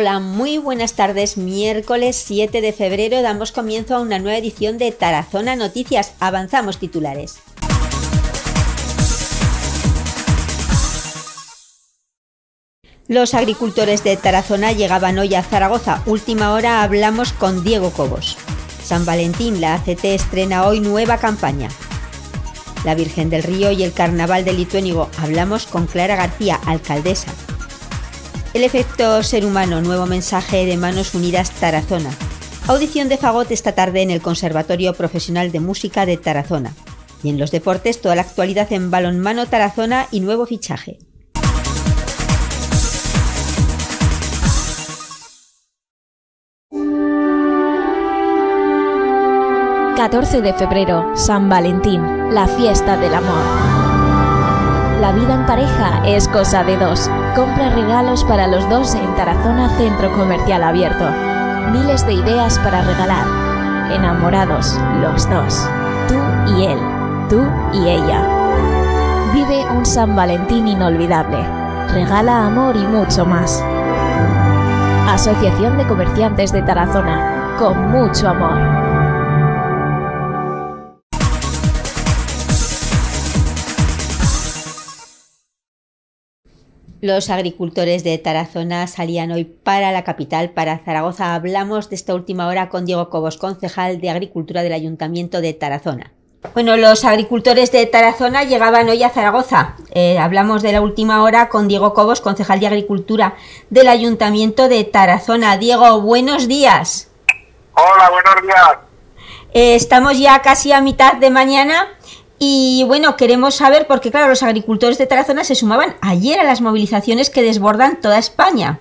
Hola, muy buenas tardes. Miércoles 7 de febrero damos comienzo a una nueva edición de Tarazona Noticias. Avanzamos titulares. Los agricultores de Tarazona llegaban hoy a Zaragoza. Última hora hablamos con Diego Cobos. San Valentín, la ACT estrena hoy nueva campaña. La Virgen del Río y el Carnaval de Lituénigo. Hablamos con Clara García, alcaldesa. El efecto ser humano, nuevo mensaje de Manos Unidas Tarazona. Audición de Fagot esta tarde en el Conservatorio Profesional de Música de Tarazona. Y en los deportes, toda la actualidad en balonmano Tarazona y nuevo fichaje. ...14 de febrero, San Valentín... ...la fiesta del amor... ...la vida en pareja es cosa de dos... Compra regalos para los dos en Tarazona Centro Comercial Abierto. Miles de ideas para regalar. Enamorados, los dos. Tú y él. Tú y ella. Vive un San Valentín inolvidable. Regala amor y mucho más. Asociación de Comerciantes de Tarazona. Con mucho amor. Los agricultores de Tarazona salían hoy para la capital, para Zaragoza. Hablamos de esta última hora con Diego Cobos, concejal de Agricultura del Ayuntamiento de Tarazona. Bueno, los agricultores de Tarazona llegaban hoy a Zaragoza. Eh, hablamos de la última hora con Diego Cobos, concejal de Agricultura del Ayuntamiento de Tarazona. Diego, buenos días. Hola, buenos días. Eh, estamos ya casi a mitad de mañana y bueno, queremos saber, porque claro, los agricultores de Tarazona se sumaban ayer a las movilizaciones que desbordan toda España.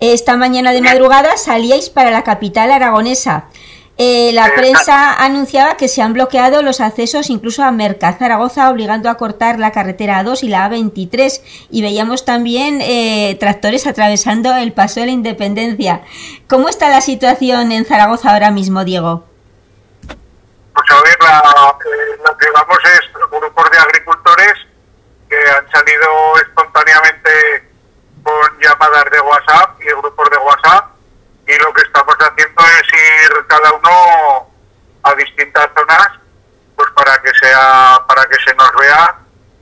Esta mañana de madrugada salíais para la capital aragonesa. Eh, la prensa anunciaba que se han bloqueado los accesos incluso a Merca Zaragoza, obligando a cortar la carretera A2 y la A23. Y veíamos también eh, tractores atravesando el paso de la Independencia. ¿Cómo está la situación en Zaragoza ahora mismo, Diego? lo que vamos es grupos de agricultores que han salido espontáneamente con llamadas de WhatsApp y grupos de WhatsApp y lo que estamos haciendo es ir cada uno a distintas zonas pues para que sea para que se nos vea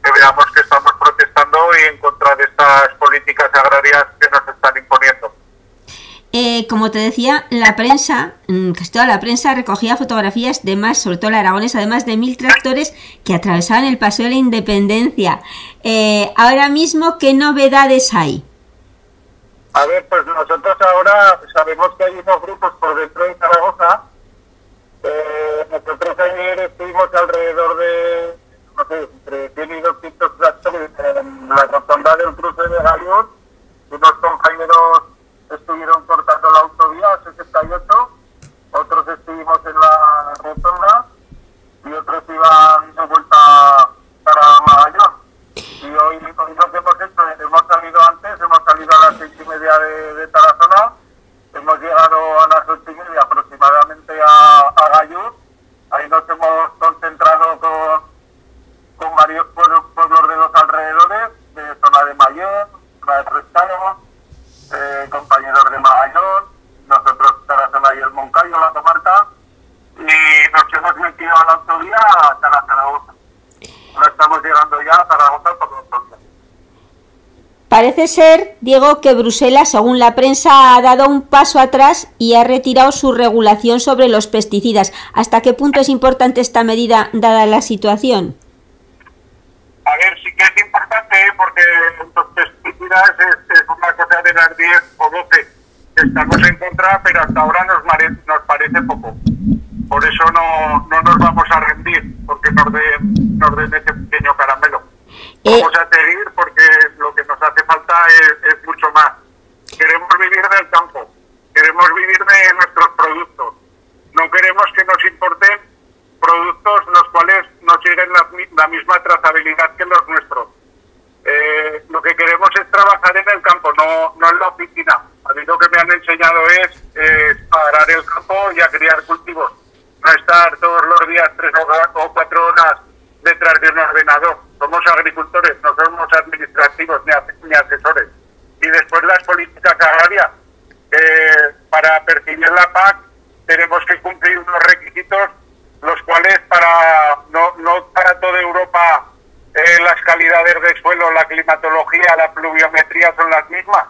que veamos que estamos protestando y en contra de estas políticas agrarias que nos están imponiendo eh, como te decía, la prensa, mm, toda la prensa recogía fotografías de más, sobre todo la aragones, además de mil tractores que atravesaban el Paseo de la Independencia. Eh, ahora mismo, ¿qué novedades hay? A ver, pues nosotros ahora sabemos que hay unos grupos por dentro de Zaragoza. Eh, nosotros ayer estuvimos alrededor de, no sé, entre 100 y 200 tractores en la rotonda del cruce de Galión, unos compañeros Parece ser, Diego, que Bruselas, según la prensa, ha dado un paso atrás y ha retirado su regulación sobre los pesticidas. ¿Hasta qué punto es importante esta medida dada la situación? A ver, sí que es importante ¿eh? porque los pesticidas es, una cosa de las 10 o 12. Estamos en contra, pero hasta ahora nos, parece poco. Por eso no, no, nos vamos a rendir, porque nos nos den ese pequeño caramelo vamos a seguir porque lo que nos hace falta es, mucho más. Queremos vivir del campo, queremos vivir de nuestros productos. No queremos que nos importen productos los cuales no siguen la, misma trazabilidad que los nuestros. Eh, lo que queremos es trabajar en el campo, no, no en la oficina. A mí lo que me han enseñado es, es parar el campo y a criar cultivos, no estar todos los días tres o cuatro horas detrás de un ordenador. Somos agricultores, no somos administrativos ni, asesores. Y después las políticas agrarias. para percibir la PAC tenemos que cumplir unos requisitos, los cuales para no, no para toda Europa eh, las calidades de suelo, la climatología, la pluviometría son las mismas.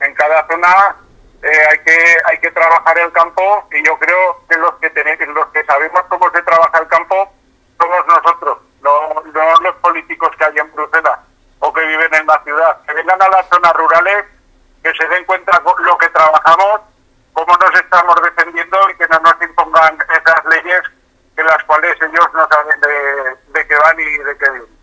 En cada zona eh, hay que hay que trabajar el campo y yo creo que los que tenemos, los que sabemos cómo se trabaja el campo somos nosotros no, los políticos que hay en Bruselas o que viven en la ciudad, que vengan a las zonas rurales, que se den cuenta con lo que trabajamos, cómo nos estamos defendiendo y que no nos impongan esas leyes en las cuales ellos no saben de, qué van y de qué viven.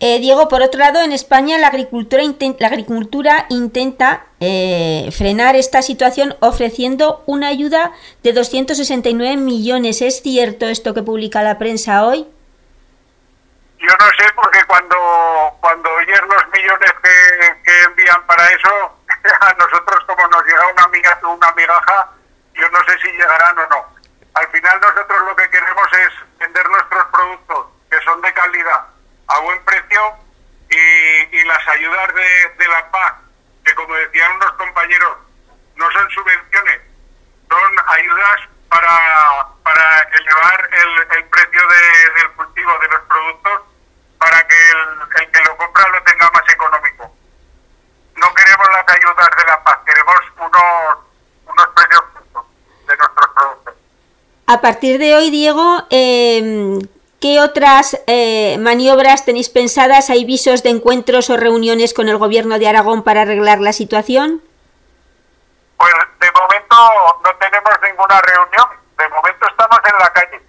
Eh, Diego, por otro lado, en España la agricultura, la agricultura intenta eh, frenar esta situación ofreciendo una ayuda de 269 millones. ¿Es cierto esto que publica la prensa hoy? yo no sé porque cuando cuando oyes los millones que, envían para eso a nosotros como nos llega una amiga una migaja yo no sé si llegarán o no al final nosotros lo que queremos es vender nuestros productos que son de calidad a buen precio y, las ayudas de, la PAC que como decían unos compañeros no son subvenciones son ayudas para, para elevar el, precio del cultivo de los productos para que el, que lo compra lo tenga más económico. No queremos las ayudas de la paz, queremos unos, unos precios justos de nuestros productos. A partir de hoy, Diego, eh, ¿qué otras eh, maniobras tenéis pensadas? ¿Hay visos de encuentros o reuniones con el gobierno de Aragón para arreglar la situación? Pues de momento no tenemos ninguna reunión, de momento estamos en la calle.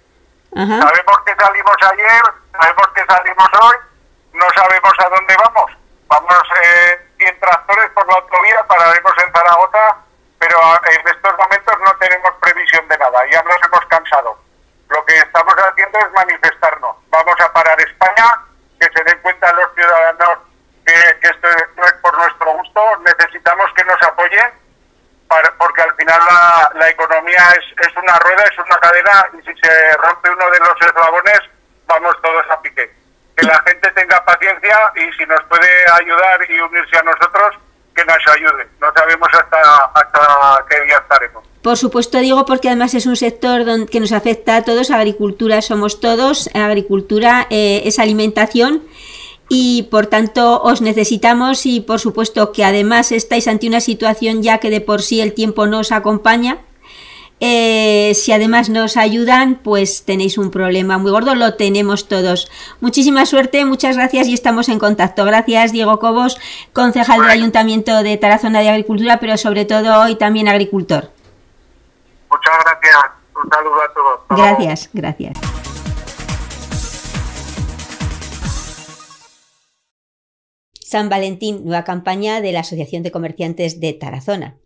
Sabemos que salimos ayer, salimos hoy, no sabemos a dónde vamos. Vamos eh, en tractores por la autovía, pararemos en Zaragoza, pero ah, en estos momentos no tenemos previsión de nada, ya nos hemos cansado. Lo que estamos haciendo es manifestarnos. Vamos a parar España, que se den cuenta los ciudadanos que, esto no es por nuestro gusto, necesitamos que nos apoyen, porque al final la, economía es, es una rueda, es una cadena, y si se rompe uno de los eslabones, y si nos puede ayudar y unirse a nosotros, que nos ayude. No sabemos hasta, qué día estaremos. Por supuesto, digo, porque además es un sector que nos afecta a todos. Agricultura somos todos, agricultura eh, es alimentación y por tanto os necesitamos y por supuesto que además estáis ante una situación ya que de por sí el tiempo no os acompaña eh, si además nos ayudan, pues tenéis un problema muy gordo, lo tenemos todos. Muchísima suerte, muchas gracias y estamos en contacto. Gracias, Diego Cobos, concejal del Ayuntamiento de Tarazona de Agricultura, pero sobre todo hoy también agricultor. Muchas gracias, un saludo a todos. Gracias, gracias. San Valentín, nueva campaña de la Asociación de Comerciantes de Tarazona.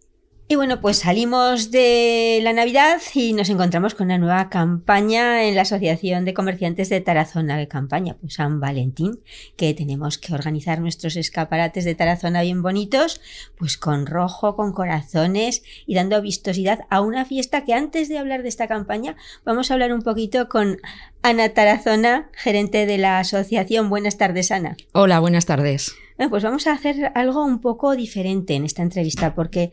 Y bueno, pues salimos de la Navidad y nos encontramos con una nueva campaña en la Asociación de Comerciantes de Tarazona, de campaña pues San Valentín, que tenemos que organizar nuestros escaparates de Tarazona bien bonitos, pues con rojo, con corazones y dando vistosidad a una fiesta que antes de hablar de esta campaña vamos a hablar un poquito con Ana Tarazona, gerente de la asociación. Buenas tardes, Ana. Hola, buenas tardes. pues vamos a hacer algo un poco diferente en esta entrevista porque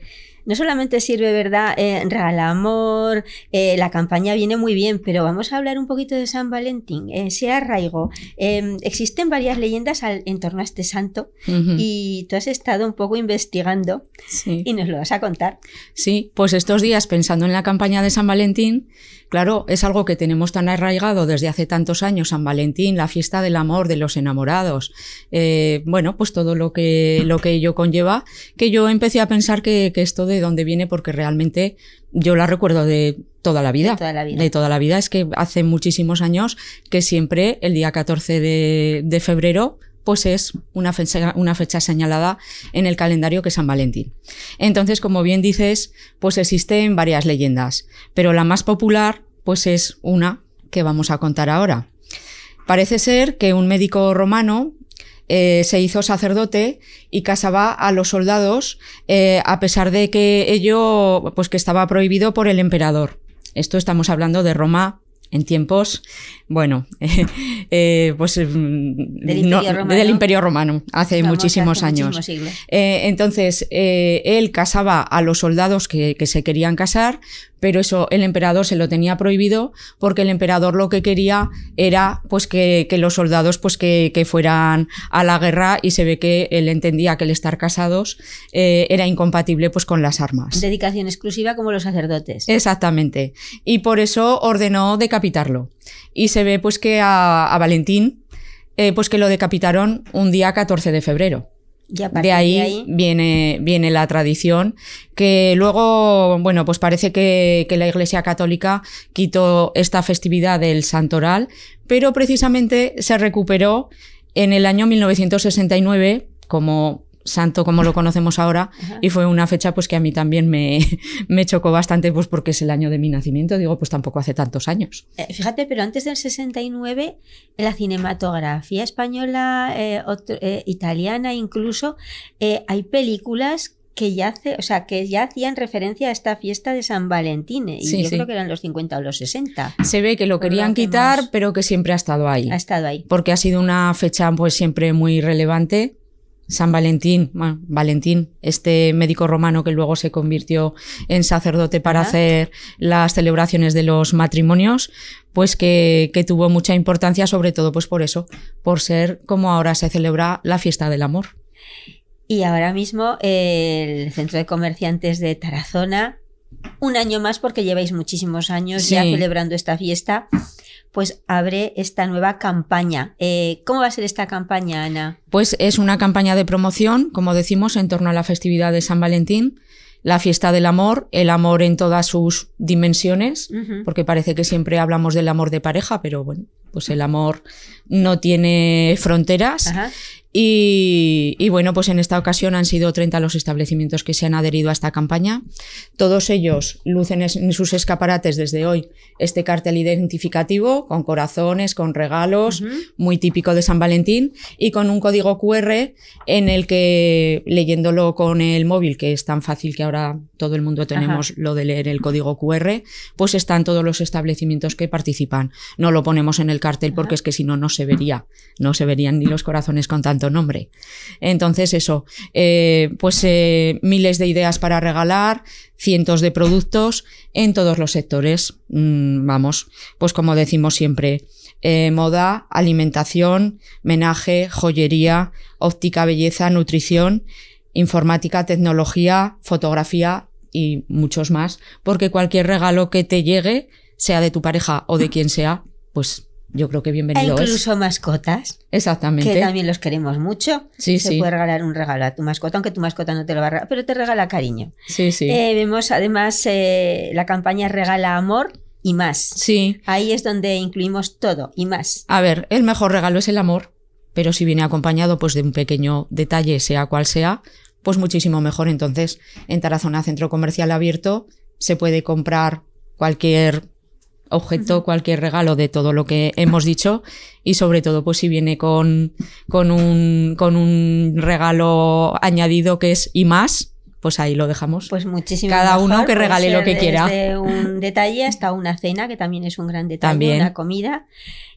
no solamente sirve, ¿verdad? Eh, amor amor eh, la campaña viene muy bien, pero vamos a hablar un poquito de San Valentín, eh, se arraigó arraigo. Em, existen varias leyendas al, en torno a este santo y tú has estado un poco investigando y nos lo vas a contar. Sí, pues estos días pensando en la campaña de San Valentín, claro, es algo que tenemos tan arraigado desde hace tantos años, San Valentín, la fiesta del amor de los enamorados, eh, bueno, pues todo lo que, lo que ello conlleva, que yo empecé a pensar que, que esto de dónde viene porque realmente yo la recuerdo de toda la vida. De toda la vida. Es que hace muchísimos años que siempre el día 14 de, febrero pues es una fecha, una fecha señalada en el calendario que es San Valentín. Entonces, como bien dices, pues existen varias leyendas, pero la más popular pues es una que vamos a contar ahora. Parece ser que un médico romano eh, se hizo sacerdote y casaba a los soldados, eh, a pesar de que ello, pues que estaba prohibido por el emperador. Esto estamos hablando de Roma en tiempos, bueno, eh, pues mm, del imperio, romano, hace muchísimos años. entonces, él casaba a los soldados que se querían casar, pero eso el emperador se lo tenía prohibido porque el emperador lo que quería era pues que, los soldados pues que, fueran a la guerra y se ve que él entendía que el estar casados eh, era incompatible pues con las armas. Dedicación exclusiva como los sacerdotes. Exactamente. Y por eso ordenó decapitarlo. Y se ve pues que a, Valentín eh, pues que lo decapitaron un día 14 de febrero de, ahí Viene, viene la tradición, que luego, bueno, pues parece que, que la Iglesia Católica quitó esta festividad del Santoral, pero precisamente se recuperó en el año 1969 como santo como lo conocemos ahora y fue una fecha pues que a mí también me, me, chocó bastante pues porque es el año de mi nacimiento, digo pues tampoco hace tantos años. Eh, fíjate, pero antes del 69 la cinematografía española, eh, eh, italiana incluso, hay películas que ya hace, o sea, que ya hacían referencia a esta fiesta de San Valentín y yo creo que eran los 50 o los 60. Se ve que lo querían quitar, pero que siempre ha estado ahí. Ha estado ahí. Porque ha sido una fecha pues siempre muy relevante San Valentín, bueno, Valentín, este médico romano que luego se convirtió en sacerdote para hacer las celebraciones de los matrimonios, pues que, tuvo mucha importancia, sobre todo pues por eso, por ser como ahora se celebra la fiesta del amor. Y ahora mismo el Centro de Comerciantes de Tarazona un año más, porque lleváis muchísimos años ya celebrando esta fiesta, pues abre esta nueva campaña. Eh, ¿Cómo va a ser esta campaña, Ana? Pues es una campaña de promoción, como decimos, en torno a la festividad de San Valentín. La fiesta del amor, el amor en todas sus dimensiones, porque parece que siempre hablamos del amor de pareja, pero bueno, pues el amor no tiene fronteras. Y, bueno, pues en esta ocasión han sido 30 los establecimientos que se han adherido a esta campaña. Todos ellos lucen en sus escaparates desde hoy este cartel identificativo con corazones, con regalos, muy típico de San Valentín, y con un código QR en el que leyéndolo con el móvil, que es tan fácil que ahora todo el mundo tenemos lo de leer el código QR, pues están todos los establecimientos que participan. No lo ponemos en el cartel porque es que si no, no se vería, no se verían ni los corazones con tanto nombre. Entonces, eso, eh, pues eh, miles de ideas para regalar, cientos de productos en todos los sectores. Mm, vamos, pues como decimos siempre, eh, moda, alimentación, menaje, joyería, óptica, belleza, nutrición, informática, tecnología, fotografía y muchos más, porque cualquier regalo que te llegue, sea de tu pareja o de quien sea, pues yo creo que bienvenido e incluso mascotas. Exactamente. Que también los queremos mucho. Sí, Se puede regalar un regalo a tu mascota, aunque tu mascota no te lo va a regalar, pero te regala cariño. Sí, sí. Eh, vemos además eh, la campaña Regala Amor y más. Sí. Ahí es donde incluimos todo y más. A ver, el mejor regalo es el amor, pero si viene acompañado pues de un pequeño detalle, sea cual sea, pues muchísimo mejor. Entonces, en Tarazona Centro Comercial Abierto se puede comprar cualquier objeto, cualquier regalo de todo lo que hemos dicho y sobre todo pues si viene con, con, un, con un regalo añadido que es y más, pues ahí lo dejamos. Pues muchísimo. Cada uno que regale lo que quiera. un detalle hasta una cena, que también es un gran detalle, también. una comida.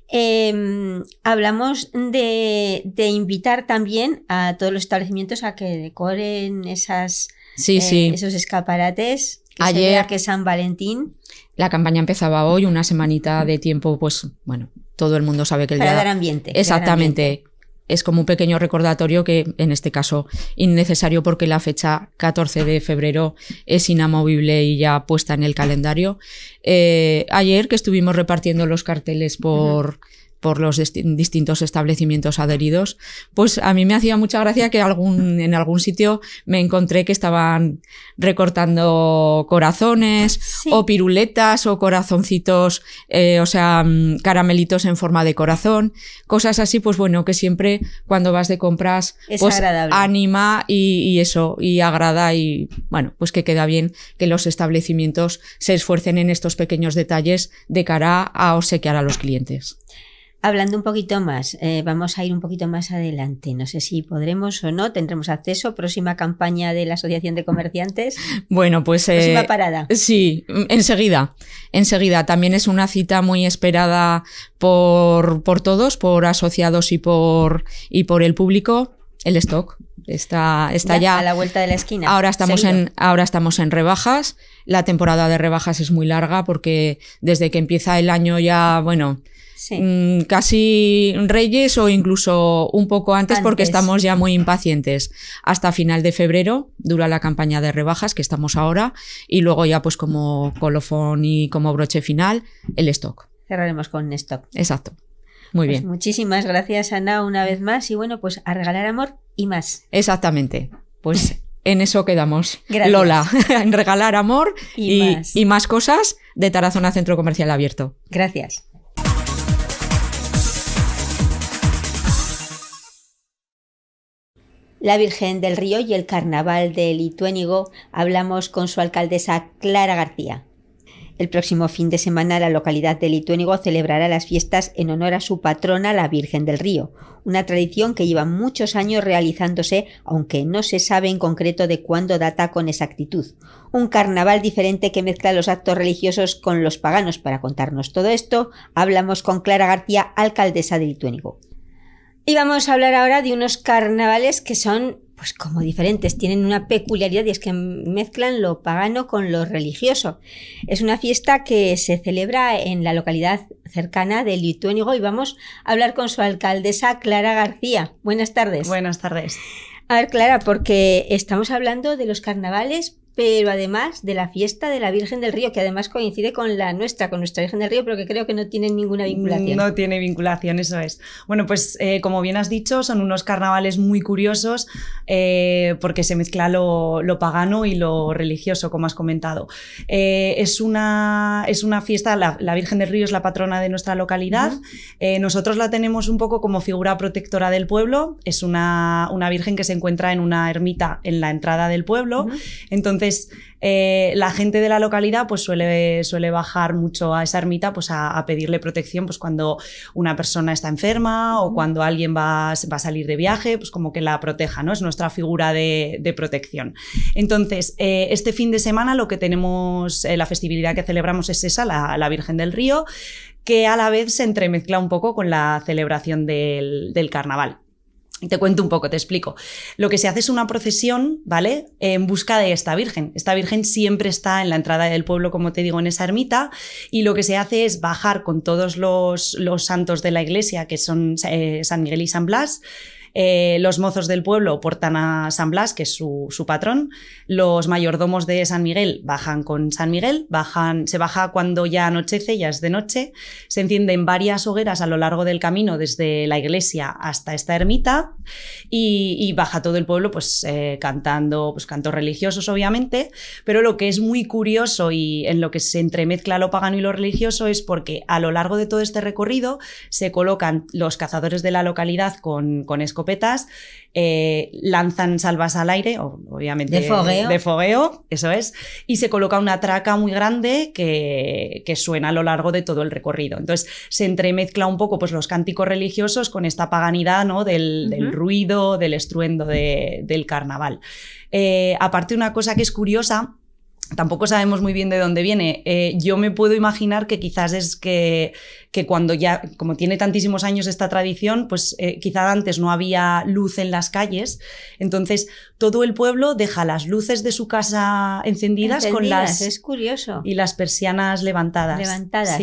Em, hablamos de, invitar también a todos los establecimientos a que decoren esas, sí, sí. Eh, esos escaparates. Que Ayer, que San Valentín. La campaña empezaba hoy, una semanita de tiempo, pues bueno, todo el mundo sabe que el Para día... dar ambiente. Exactamente. Es como un pequeño recordatorio que, en este caso, innecesario porque la fecha 14 de febrero es inamovible y ya puesta en el calendario. Eh, ayer que estuvimos repartiendo los carteles por por los distintos establecimientos adheridos, pues a mí me hacía mucha gracia que algún, en algún sitio me encontré que estaban recortando corazones o piruletas o corazoncitos, eh, o sea, mm, caramelitos en forma de corazón, cosas así, pues bueno, que siempre cuando vas de compras, pues anima y, y eso, y agrada y bueno, pues que queda bien que los establecimientos se esfuercen en estos pequeños detalles de cara a obsequiar a los clientes. Hablando un poquito más, eh, vamos a ir un poquito más adelante. No sé si podremos o no, tendremos acceso. Próxima campaña de la Asociación de Comerciantes. Bueno, pues. próxima eh, parada. Sí, mm, enseguida. Enseguida. También es una cita muy esperada por, todos, por asociados y por, y por el público, el stock. Está, está ya, a la vuelta de la esquina. Ahora estamos, en, ahora estamos en rebajas. La temporada de rebajas es muy larga porque desde que empieza el año ya, bueno, Mm, casi Reyes o incluso un poco antes, porque estamos ya muy impacientes. Hasta final de febrero dura la campaña de rebajas que estamos ahora y luego ya pues como colofón y como broche final el stock. Cerraremos con stock. Exacto. Muy pues bien. Muchísimas gracias Ana una vez más y bueno pues a regalar amor y más. Exactamente. Pues en eso quedamos. Gracias. Lola, en regalar amor y, más. cosas de Tarazona Centro Comercial Abierto. Gracias. la Virgen del Río y el Carnaval de Lituénigo. hablamos con su alcaldesa Clara García. El próximo fin de semana la localidad de Lituénigo celebrará las fiestas en honor a su patrona, la Virgen del Río, una tradición que lleva muchos años realizándose, aunque no se sabe en concreto de cuándo data con exactitud. Un carnaval diferente que mezcla los actos religiosos con los paganos. Para contarnos todo esto, hablamos con Clara García, alcaldesa de Lituénigo. Y vamos a hablar ahora de unos carnavales que son pues como diferentes, tienen una peculiaridad y es que mezclan lo pagano con lo religioso. Es una fiesta que se celebra en la localidad cercana de Lituénigo y vamos a hablar con su alcaldesa Clara García. Buenas tardes. Buenas tardes. A ver, Clara, porque estamos hablando de los carnavales, pero además de la fiesta de la Virgen del Río, que además coincide con la nuestra, con nuestra Virgen del Río, pero que creo que no tiene ninguna vinculación. No tiene vinculación, eso es. Bueno, pues eh, como bien has dicho, son unos carnavales muy curiosos eh, porque se mezcla lo, pagano y lo religioso, como has comentado. Eh, es, una, es una fiesta, la, Virgen del Río es la patrona de nuestra localidad. nosotros la tenemos un poco como figura protectora del pueblo. Es una, una, Virgen que se encuentra en una ermita en la entrada del pueblo. Entonces, entonces, eh, la gente de la localidad pues suele, suele bajar mucho a esa ermita pues a, pedirle protección pues cuando una persona está enferma o cuando alguien va, va, a salir de viaje, pues como que la proteja, ¿no? Es nuestra figura de, protección. Entonces, eh, este fin de semana lo que tenemos, eh, la festividad que celebramos es esa, la, Virgen del Río, que a la vez se entremezcla un poco con la celebración del carnaval. Te cuento un poco, te explico. Lo que se hace es una procesión, ¿vale? En busca de esta Virgen. Esta Virgen siempre está en la entrada del pueblo, como te digo, en esa ermita, y lo que se hace es bajar con todos los, santos de la iglesia, que son eh, San Miguel y San Blas, eh, los mozos del pueblo portan a San Blas, que es su, patrón, los mayordomos de San Miguel bajan con San Miguel, bajan, se baja cuando ya anochece, ya es de noche, se encienden varias hogueras a lo largo del camino desde la iglesia hasta esta ermita y, baja todo el pueblo pues eh, cantando pues, cantos religiosos obviamente, pero lo que es muy curioso y en lo que se entremezcla lo pagano y lo religioso es porque a lo largo de todo este recorrido se colocan los cazadores de la localidad con, con escopetas eh, lanzan salvas al aire, obviamente de fogueo. eso es, y se coloca una traca muy grande que, suena a lo largo de todo el recorrido. Entonces se entremezcla un poco pues, los cánticos religiosos con esta paganidad ¿no? del, ruido, del estruendo del carnaval. Eh, aparte, una cosa que es curiosa tampoco sabemos muy bien de dónde viene. Eh, yo me puedo imaginar que quizás es que, que, cuando ya, como tiene tantísimos años esta tradición, pues eh, quizás antes no había luz en las calles. Entonces, todo el pueblo deja las luces de su casa encendidas, con las... Es curioso. Y las persianas levantadas. Levantadas.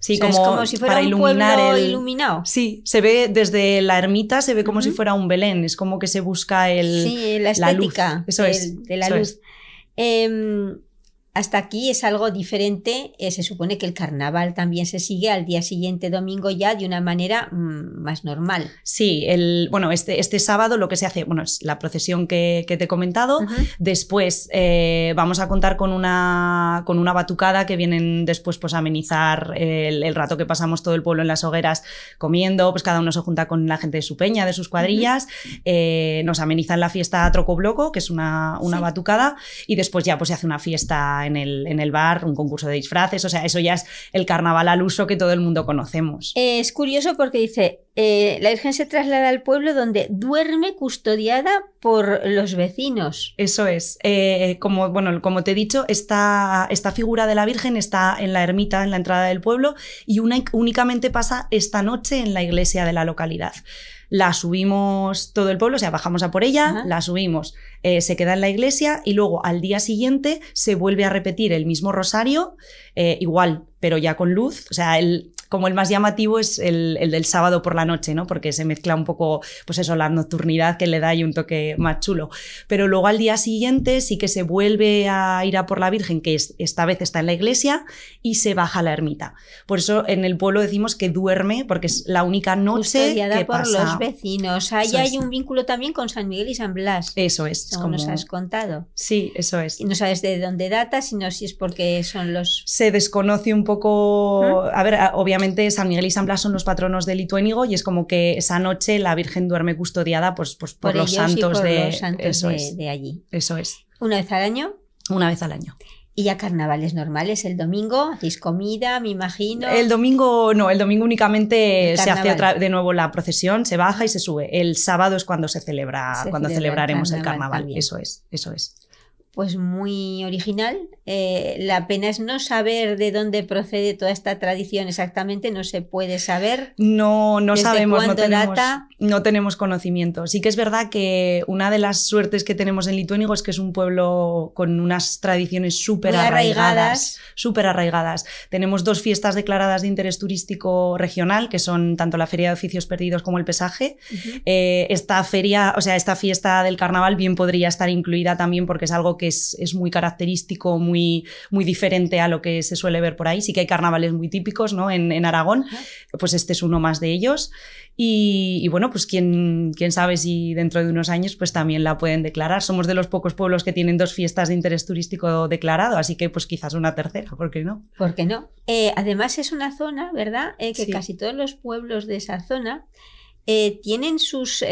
Sí. como, es como si fuera para iluminar iluminado. Sí, se ve desde la ermita, se ve como si fuera un Belén, es como que se busca el, sí, la, estética luz. Eso De la luz. Es. Eh, hasta aquí es algo diferente. Eh, se supone que el carnaval también se sigue al día siguiente domingo ya de una manera mm, más normal. Sí, el, bueno, este, este sábado lo que se hace, bueno, es la procesión que, te he comentado. Después eh, vamos a contar con una, con una batucada que vienen después pues a amenizar el, rato que pasamos todo el pueblo en las hogueras comiendo, pues cada uno se junta con la gente de su peña, de sus cuadrillas, eh, nos amenizan la fiesta Trocobloco, que es una, batucada, y después ya pues se hace una fiesta en el, bar, un concurso de disfraces, o sea, eso ya es el carnaval al uso que todo el mundo conocemos. Eh, es curioso porque dice, eh, la Virgen se traslada al pueblo donde duerme custodiada por los vecinos. Eso es. Eh, como, bueno, como te he dicho, esta, esta, figura de la Virgen está en la ermita, en la entrada del pueblo, y únicamente pasa esta noche en la iglesia de la localidad la subimos todo el pueblo, o sea, bajamos a por ella, la subimos, eh, se queda en la iglesia y luego al día siguiente se vuelve a repetir el mismo rosario, eh, igual, pero ya con luz, o sea, el, como el más llamativo es el, del sábado por la noche, ¿no? Porque se mezcla un poco, pues eso, la nocturnidad que le da y un toque más chulo. Pero luego al día siguiente sí que se vuelve a ir a por la Virgen, que esta vez está en la iglesia, y se baja a la ermita. Por eso en el pueblo decimos que duerme, porque es la única noche que por los vecinos. Ahí hay un vínculo también con San Miguel y San Blas. Eso es. Como nos has contado. Sí, eso es. Y no sabes de dónde data, sino si es porque son los... Se desconoce un poco... ¿Mm? A ver, obviamente San Miguel y San Blas son los patronos de Lituénigo y es como que esa noche la Virgen duerme custodiada pues, pues por, los santos, de, allí. Eso es. ¿Una vez al año? Una vez al año. Y ya carnavales normales, el domingo hacéis comida, me imagino. El domingo no, el domingo únicamente se hace de nuevo la procesión, se baja y se sube. El sábado es cuando se celebra, cuando celebraremos El carnaval eso es, eso es pues muy original. Eh, la pena es no saber de dónde procede toda esta tradición exactamente, no se puede saber. No, no sabemos, no tenemos, no tenemos conocimiento. Sí que es verdad que una de las suertes que tenemos en Lituénigo es que es un pueblo con unas tradiciones súper arraigadas, arraigadas. Tenemos dos fiestas declaradas de interés turístico regional, que son tanto la Feria de Oficios Perdidos como el Pesaje. Eh, esta feria, o sea, esta fiesta del carnaval bien podría estar incluida también porque es algo que que es, muy característico, muy, muy diferente a lo que se suele ver por ahí. Sí que hay carnavales muy típicos ¿no? en, Aragón, pues este es uno más de ellos. Y, bueno, pues quién, quién sabe si dentro de unos años pues también la pueden declarar. Somos de los pocos pueblos que tienen dos fiestas de interés turístico declarado, así que pues quizás una tercera, ¿por qué no? ¿Por qué no? Eh, además es una zona, ¿verdad? Eh, que casi todos los pueblos de esa zona eh, tienen sus,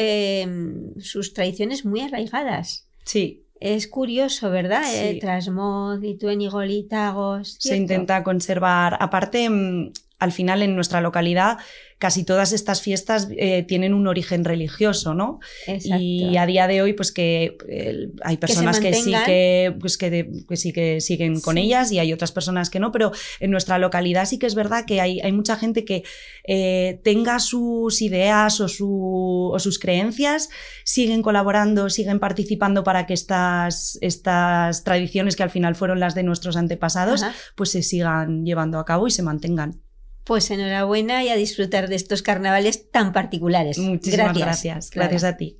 sus tradiciones muy arraigadas. Sí. Es curioso, ¿verdad? Trasmod, y Golitagos. Se intenta conservar. Aparte, mm, al final en nuestra localidad casi todas estas fiestas eh, tienen un origen religioso, ¿no? Y a día de hoy, pues que hay personas que, sí que, pues que, sí que siguen con ellas y hay otras personas que no, pero en nuestra localidad sí que es verdad que hay, hay mucha gente que eh, tenga sus ideas o, su, o, sus creencias, siguen colaborando, siguen participando para que estas, estas tradiciones que al final fueron las de nuestros antepasados, pues se sigan llevando a cabo y se mantengan. Pues enhorabuena y a disfrutar de estos carnavales tan particulares. Muchísimas gracias. Gracias, gracias a ti.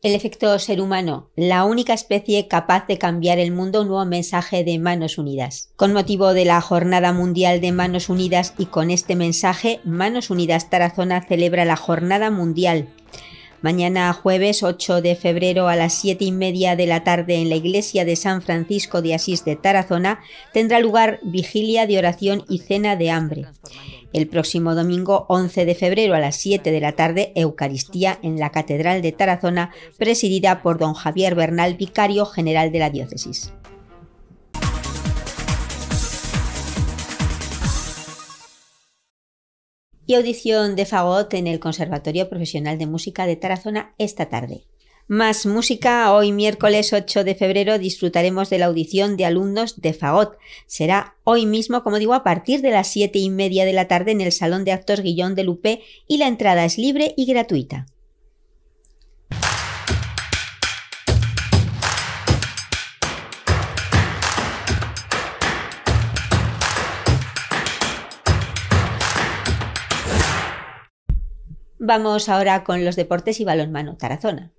El efecto ser humano, la única especie capaz de cambiar el mundo, un nuevo mensaje de Manos Unidas. Con motivo de la Jornada Mundial de Manos Unidas y con este mensaje, Manos Unidas Tarazona celebra la Jornada Mundial Mañana jueves 8 de febrero a las 7 y media de la tarde en la iglesia de San Francisco de Asís de Tarazona tendrá lugar vigilia de oración y cena de hambre. El próximo domingo 11 de febrero a las 7 de la tarde, Eucaristía en la Catedral de Tarazona, presidida por don Javier Bernal, vicario general de la diócesis. y audición de fagot en el Conservatorio Profesional de Música de Tarazona esta tarde. Más música, hoy miércoles 8 de febrero disfrutaremos de la audición de alumnos de Fagot. Será hoy mismo, como digo, a partir de las 7 y media de la tarde en el Salón de Actos Guillón de Lupe y la entrada es libre y gratuita. Vamos ahora con los deportes y balonmano Tarazona.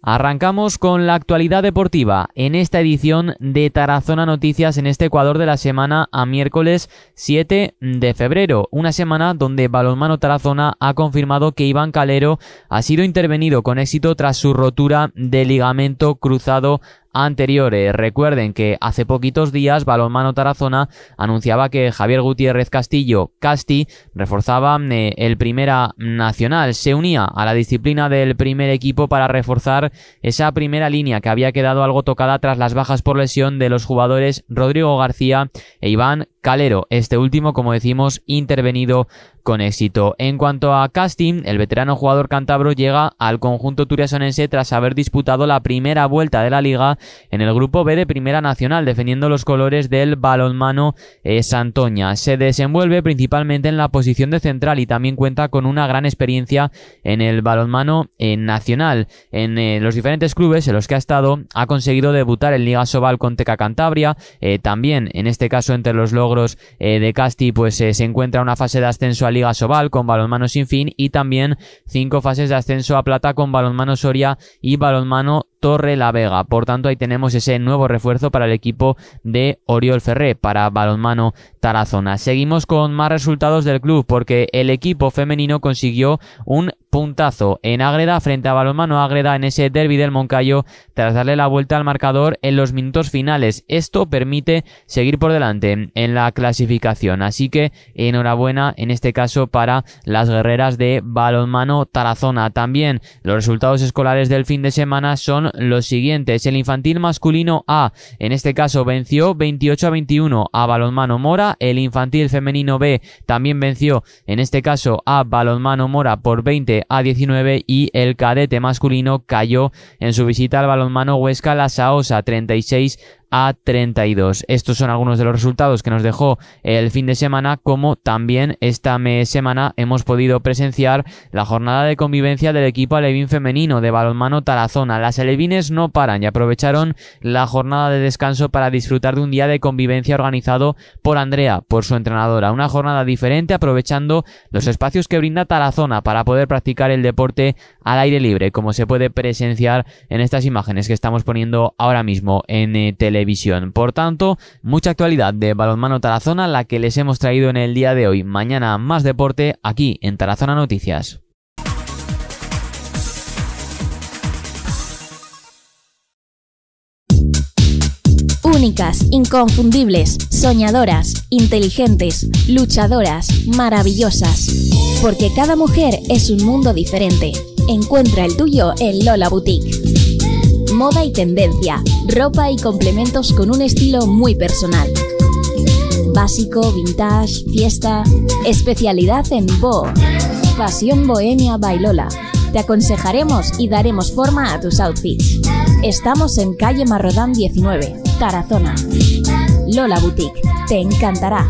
Arrancamos con la actualidad deportiva en esta edición de Tarazona Noticias en este Ecuador de la semana a miércoles 7 de febrero, una semana donde Balonmano Tarazona ha confirmado que Iván Calero ha sido intervenido con éxito tras su rotura de ligamento cruzado anteriores. Recuerden que hace poquitos días Balonmano Tarazona anunciaba que Javier Gutiérrez Castillo Casti reforzaba eh, el Primera Nacional, se unía a la disciplina del primer equipo para reforzar esa primera línea que había quedado algo tocada tras las bajas por lesión de los jugadores Rodrigo García e Iván Calero, este último, como decimos, intervenido con éxito. En cuanto a casting, el veterano jugador cántabro llega al conjunto turiasonense tras haber disputado la primera vuelta de la liga en el grupo B de Primera Nacional, defendiendo los colores del balonmano Santoña. Se desenvuelve principalmente en la posición de central y también cuenta con una gran experiencia en el balonmano eh, nacional. En eh, los diferentes clubes en los que ha estado, ha conseguido debutar en Liga Sobal con Teca Cantabria. Eh, también, en este caso, entre los logros de Casti, pues se encuentra una fase de ascenso Liga Sobal con balonmano sin fin y también cinco fases de ascenso a plata con balonmano Soria y balonmano Torre la Vega. Por tanto, ahí tenemos ese nuevo refuerzo para el equipo de Oriol Ferré, para balonmano Tarazona. Seguimos con más resultados del club porque el equipo femenino consiguió un puntazo en Ágreda frente a Balonmano Ágreda en ese derby del Moncayo tras darle la vuelta al marcador en los minutos finales. Esto permite seguir por delante en la clasificación. Así que enhorabuena en este caso para las guerreras de Balonmano Tarazona. También los resultados escolares del fin de semana son los siguientes. El infantil masculino A en este caso venció 28 a 21 a Balonmano Mora. El infantil femenino B también venció en este caso a Balonmano Mora por 20 a19 y el cadete masculino cayó en su visita al balonmano Huesca lasaosa 36 a 32. Estos son algunos de los resultados que nos dejó el fin de semana, como también esta semana hemos podido presenciar la jornada de convivencia del equipo alevín femenino de balonmano Tarazona. Las alevines no paran y aprovecharon la jornada de descanso para disfrutar de un día de convivencia organizado por Andrea, por su entrenadora. Una jornada diferente aprovechando los espacios que brinda Tarazona para poder practicar el deporte al aire libre, como se puede presenciar en estas imágenes que estamos poniendo ahora mismo en eh, tele por tanto, mucha actualidad de balonmano Tarazona la que les hemos traído en el día de hoy. Mañana más deporte aquí en Tarazona Noticias. únicas, inconfundibles, soñadoras, inteligentes, luchadoras, maravillosas. Porque cada mujer es un mundo diferente. Encuentra el tuyo en Lola Boutique moda y tendencia, ropa y complementos con un estilo muy personal. Básico, vintage, fiesta, especialidad en Bo. Pasión Bohemia Bailola. Te aconsejaremos y daremos forma a tus outfits. Estamos en calle Marrodán 19, Tarazona. Lola Boutique, te encantará.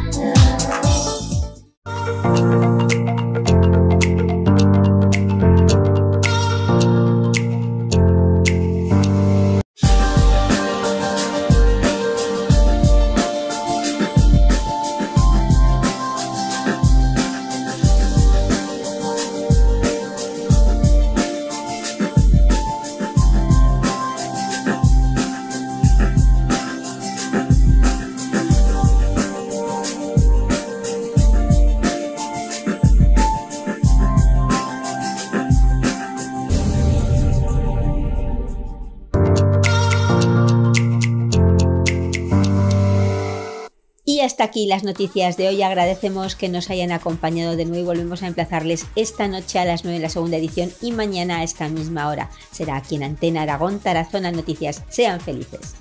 Y las noticias de hoy. Agradecemos que nos hayan acompañado de nuevo y volvemos a emplazarles esta noche a las 9 de la segunda edición y mañana a esta misma hora. Será aquí en Antena Aragón, Tarazona Noticias. Sean felices.